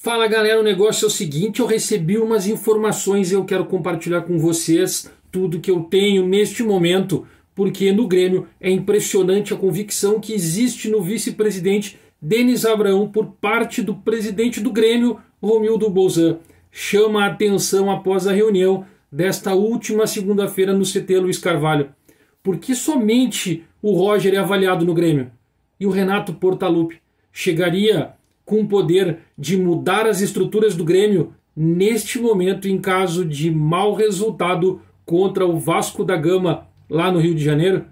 Fala galera, o negócio é o seguinte: eu recebi umas informações e eu quero compartilhar com vocês tudo que eu tenho neste momento, porque no Grêmio é impressionante a convicção que existe no vice-presidente Denis Abraão por parte do presidente do Grêmio, Romildo Bolzan. Chama a atenção após a reunião desta última segunda-feira no CT Luiz Carvalho. Por que somente o Roger é avaliado no Grêmio? E o Renato Portaluppi chegaria com o poder de mudar as estruturas do Grêmio neste momento em caso de mau resultado contra o Vasco da Gama lá no Rio de Janeiro?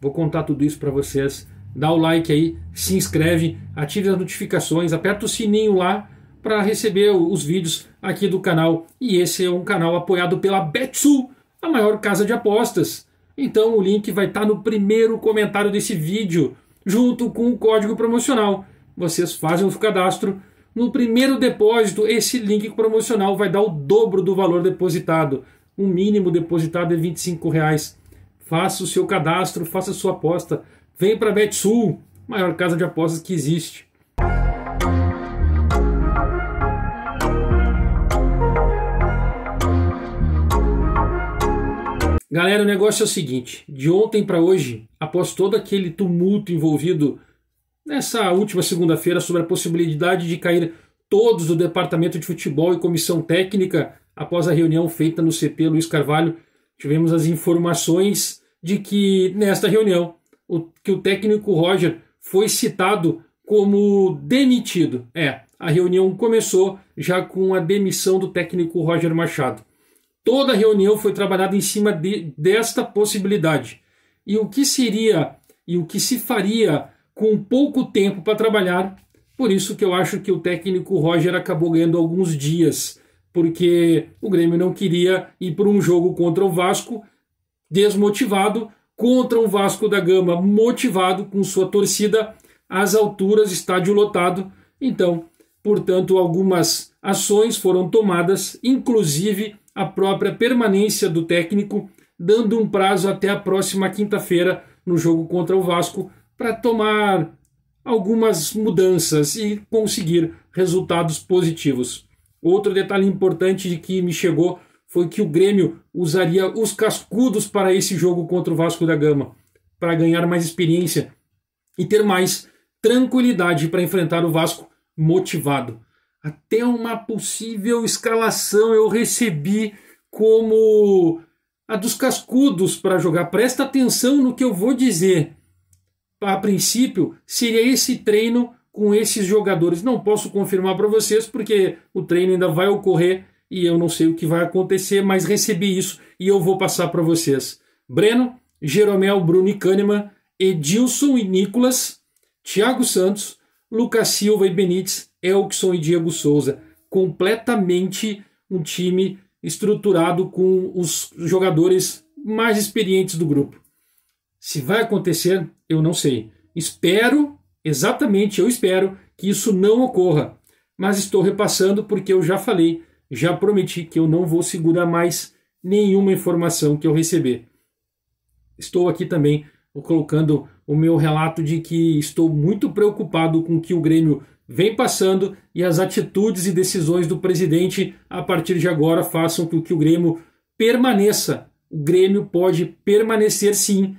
Vou contar tudo isso para vocês. Dá o like aí, se inscreve, ative as notificações, aperta o sininho lá para receber os vídeos aqui do canal. E esse é um canal apoiado pela Betsu, a maior casa de apostas. Então o link vai estar tá no primeiro comentário desse vídeo, junto com o código promocional vocês fazem o cadastro. No primeiro depósito, esse link promocional vai dar o dobro do valor depositado. O mínimo depositado é R$ reais Faça o seu cadastro, faça a sua aposta. Vem para a BetSul, maior casa de apostas que existe. Galera, o negócio é o seguinte: de ontem para hoje, após todo aquele tumulto envolvido nessa última segunda-feira sobre a possibilidade de cair todos do departamento de futebol e comissão técnica após a reunião feita no CP Luiz Carvalho. Tivemos as informações de que nesta reunião o, que o técnico Roger foi citado como demitido. É, a reunião começou já com a demissão do técnico Roger Machado. Toda a reunião foi trabalhada em cima de, desta possibilidade. E o que seria e o que se faria com pouco tempo para trabalhar. Por isso que eu acho que o técnico Roger acabou ganhando alguns dias, porque o Grêmio não queria ir para um jogo contra o Vasco desmotivado, contra o Vasco da Gama motivado, com sua torcida às alturas, estádio lotado. Então, portanto, algumas ações foram tomadas, inclusive a própria permanência do técnico, dando um prazo até a próxima quinta-feira no jogo contra o Vasco para tomar algumas mudanças e conseguir resultados positivos. Outro detalhe importante que me chegou foi que o Grêmio usaria os cascudos para esse jogo contra o Vasco da Gama, para ganhar mais experiência e ter mais tranquilidade para enfrentar o Vasco motivado. Até uma possível escalação eu recebi como a dos cascudos para jogar. Presta atenção no que eu vou dizer a princípio, seria esse treino com esses jogadores. Não posso confirmar para vocês, porque o treino ainda vai ocorrer e eu não sei o que vai acontecer, mas recebi isso e eu vou passar para vocês. Breno, Jeromel, Bruno e Kahneman, Edilson e Nicolas, Thiago Santos, Lucas Silva e Benítez, Elkson e Diego Souza. Completamente um time estruturado com os jogadores mais experientes do grupo. Se vai acontecer, eu não sei. Espero, exatamente, eu espero que isso não ocorra. Mas estou repassando porque eu já falei, já prometi que eu não vou segurar mais nenhuma informação que eu receber. Estou aqui também colocando o meu relato de que estou muito preocupado com o que o Grêmio vem passando e as atitudes e decisões do presidente a partir de agora façam com que o Grêmio permaneça. O Grêmio pode permanecer sim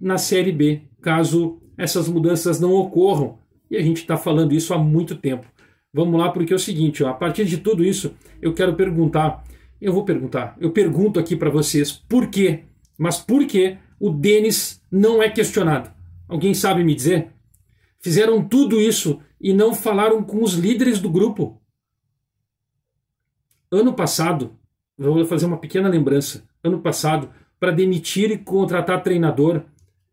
na Série B, caso essas mudanças não ocorram. E a gente está falando isso há muito tempo. Vamos lá, porque é o seguinte: ó, a partir de tudo isso, eu quero perguntar. Eu vou perguntar, eu pergunto aqui para vocês por quê, mas por que o Denis não é questionado? Alguém sabe me dizer? Fizeram tudo isso e não falaram com os líderes do grupo. Ano passado, vou fazer uma pequena lembrança: ano passado, para demitir e contratar treinador,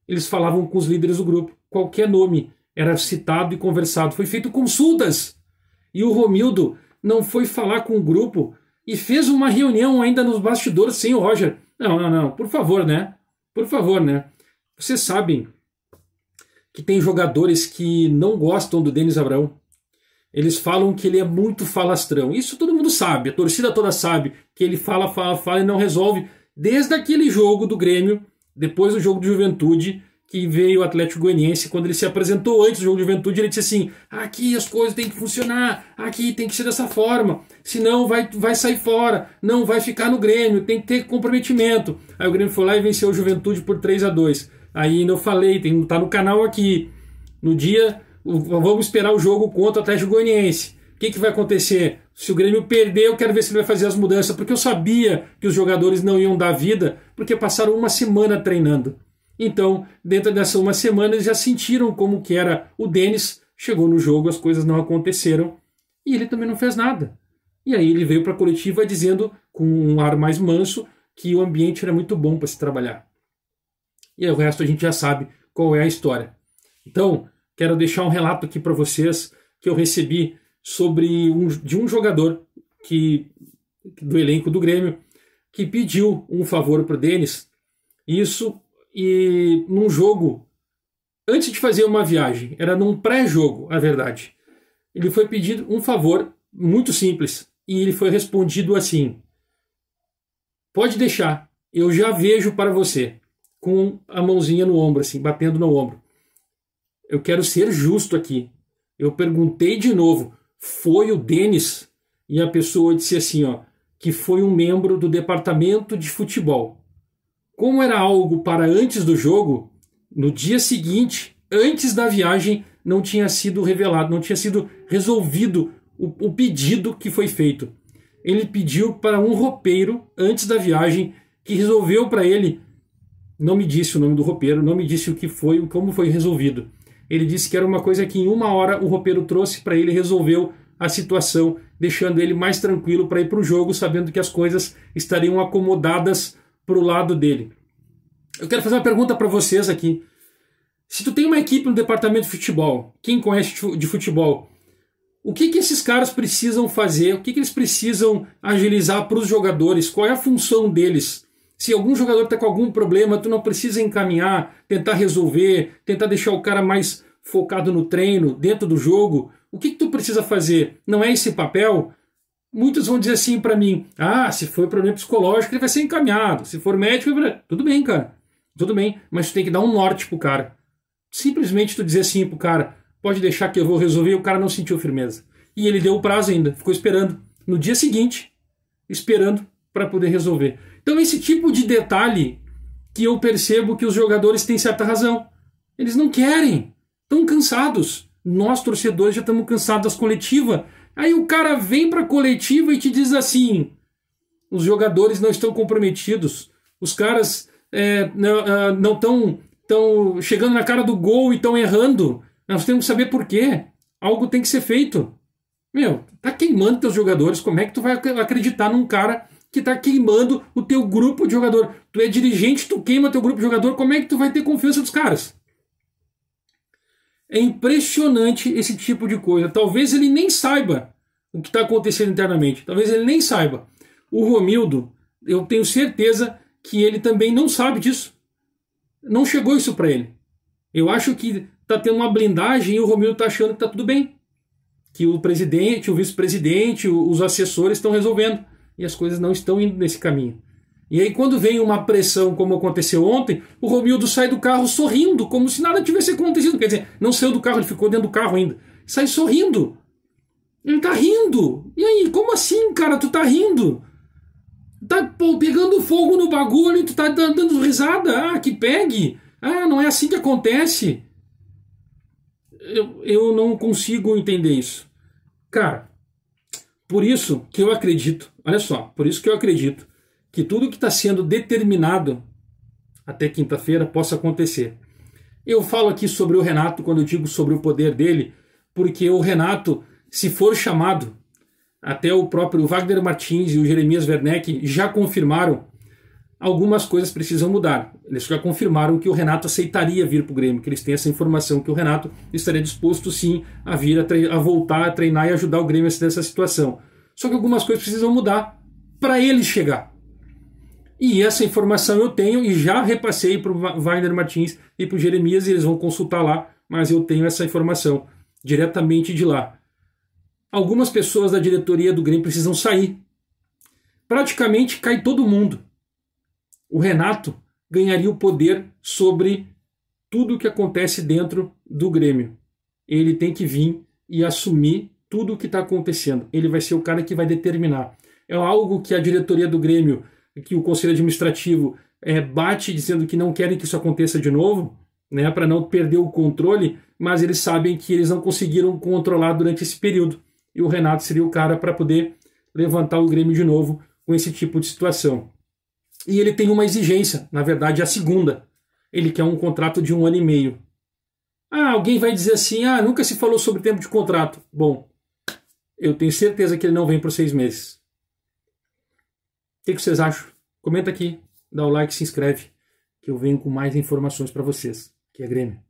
eles falavam com os líderes do grupo. Qualquer nome era citado e conversado. Foi feito consultas. E o Romildo não foi falar com o grupo e fez uma reunião ainda nos bastidores sem o Roger. Não, não, não. Por favor, né? Por favor, né? Vocês sabem que tem jogadores que não gostam do Denis Abraão. Eles falam que ele é muito falastrão. Isso todo mundo sabe, a torcida toda sabe que ele fala, fala, fala e não resolve. Desde aquele jogo do Grêmio depois do jogo do Juventude, que veio o Atlético Goianiense, quando ele se apresentou antes do jogo de Juventude, ele disse assim: aqui as coisas têm que funcionar, aqui tem que ser dessa forma, senão vai, vai sair fora, não vai ficar no Grêmio, tem que ter comprometimento. Aí o Grêmio foi lá e venceu o Juventude por 3 a 2 Aí ainda eu falei, tem, tá no canal aqui, no dia, vamos esperar o jogo contra o Atlético Goianiense. O que, que vai acontecer? Se o Grêmio perder, eu quero ver se ele vai fazer as mudanças, porque eu sabia que os jogadores não iam dar vida, porque passaram uma semana treinando. Então, dentro dessa uma semana, eles já sentiram como que era o Denis. Chegou no jogo, as coisas não aconteceram e ele também não fez nada. E aí ele veio para a coletiva dizendo, com um ar mais manso, que o ambiente era muito bom para se trabalhar. E aí o resto a gente já sabe qual é a história. Então, quero deixar um relato aqui para vocês que eu recebi sobre um, de um jogador que do elenco do Grêmio que pediu um favor para o Denis. Isso e num jogo antes de fazer uma viagem, era num pré-jogo, a verdade. Ele foi pedido um favor muito simples e ele foi respondido assim: Pode deixar, eu já vejo para você, com a mãozinha no ombro assim, batendo no ombro. Eu quero ser justo aqui. Eu perguntei de novo: foi o Denis e a pessoa disse assim, ó, que foi um membro do departamento de futebol. Como era algo para antes do jogo, no dia seguinte, antes da viagem, não tinha sido revelado, não tinha sido resolvido o, o pedido que foi feito. Ele pediu para um roupeiro antes da viagem que resolveu para ele. Não me disse o nome do roupeiro, não me disse o que foi, como foi resolvido ele disse que era uma coisa que em uma hora o roupeiro trouxe para ele e resolveu a situação, deixando ele mais tranquilo para ir para o jogo, sabendo que as coisas estariam acomodadas para o lado dele. Eu quero fazer uma pergunta para vocês aqui. Se tu tem uma equipe no departamento de futebol, quem conhece de futebol, o que, que esses caras precisam fazer? O que, que eles precisam agilizar para os jogadores? Qual é a função deles? Se algum jogador está com algum problema, tu não precisa encaminhar, tentar resolver, tentar deixar o cara mais focado no treino, dentro do jogo. O que, que tu precisa fazer? Não é esse papel? Muitos vão dizer assim para mim: ah, se for problema psicológico, ele vai ser encaminhado. Se for médico, vai... tudo bem, cara. Tudo bem, mas tu tem que dar um norte pro cara. Simplesmente tu dizer assim pro cara: pode deixar que eu vou resolver, e o cara não sentiu firmeza. E ele deu o prazo ainda, ficou esperando. No dia seguinte, esperando para poder resolver. Então, esse tipo de detalhe que eu percebo que os jogadores têm certa razão. Eles não querem, estão cansados. Nós, torcedores, já estamos cansados das coletivas. Aí o cara vem para a coletiva e te diz assim: os jogadores não estão comprometidos, os caras é, não estão ah, tão chegando na cara do gol e estão errando. Nós temos que saber por quê. Algo tem que ser feito. Meu, tá queimando teus jogadores. Como é que tu vai acreditar num cara que está queimando o teu grupo de jogador. Tu é dirigente, tu queima teu grupo de jogador, como é que tu vai ter confiança dos caras? É impressionante esse tipo de coisa. Talvez ele nem saiba o que está acontecendo internamente. Talvez ele nem saiba. O Romildo, eu tenho certeza que ele também não sabe disso. Não chegou isso para ele. Eu acho que está tendo uma blindagem e o Romildo está achando que está tudo bem. Que o presidente, o vice-presidente, os assessores estão resolvendo e as coisas não estão indo nesse caminho. E aí, quando vem uma pressão, como aconteceu ontem, o Romildo sai do carro sorrindo, como se nada tivesse acontecido. Quer dizer, não saiu do carro, ele ficou dentro do carro ainda. Sai sorrindo. Ele tá rindo. E aí, como assim, cara? Tu tá rindo? Tá pô, pegando fogo no bagulho e tu tá dando risada. Ah, que pegue. Ah, não é assim que acontece. Eu, eu não consigo entender isso. Cara, por isso que eu acredito, olha só, por isso que eu acredito que tudo que está sendo determinado até quinta-feira possa acontecer. Eu falo aqui sobre o Renato quando eu digo sobre o poder dele, porque o Renato, se for chamado, até o próprio Wagner Martins e o Jeremias Werneck já confirmaram algumas coisas precisam mudar. Eles já confirmaram que o Renato aceitaria vir para o Grêmio, que eles têm essa informação que o Renato estaria disposto sim a vir, a, a voltar, a treinar e ajudar o Grêmio nessa situação. Só que algumas coisas precisam mudar para ele chegar. E essa informação eu tenho e já repassei para o Wagner Martins e para o Jeremias e eles vão consultar lá, mas eu tenho essa informação diretamente de lá. Algumas pessoas da diretoria do Grêmio precisam sair. Praticamente cai todo mundo o Renato ganharia o poder sobre tudo o que acontece dentro do Grêmio. Ele tem que vir e assumir tudo o que está acontecendo. Ele vai ser o cara que vai determinar. É algo que a diretoria do Grêmio, que o conselho administrativo é, bate dizendo que não querem que isso aconteça de novo, né, para não perder o controle, mas eles sabem que eles não conseguiram controlar durante esse período. E o Renato seria o cara para poder levantar o Grêmio de novo com esse tipo de situação. E ele tem uma exigência, na verdade a segunda. Ele quer um contrato de um ano e meio. Ah, alguém vai dizer assim: ah, nunca se falou sobre tempo de contrato. Bom, eu tenho certeza que ele não vem por seis meses. O que, vocês acham? Comenta aqui, dá o like, se inscreve, que eu venho com mais informações para vocês. Que é Grêmio.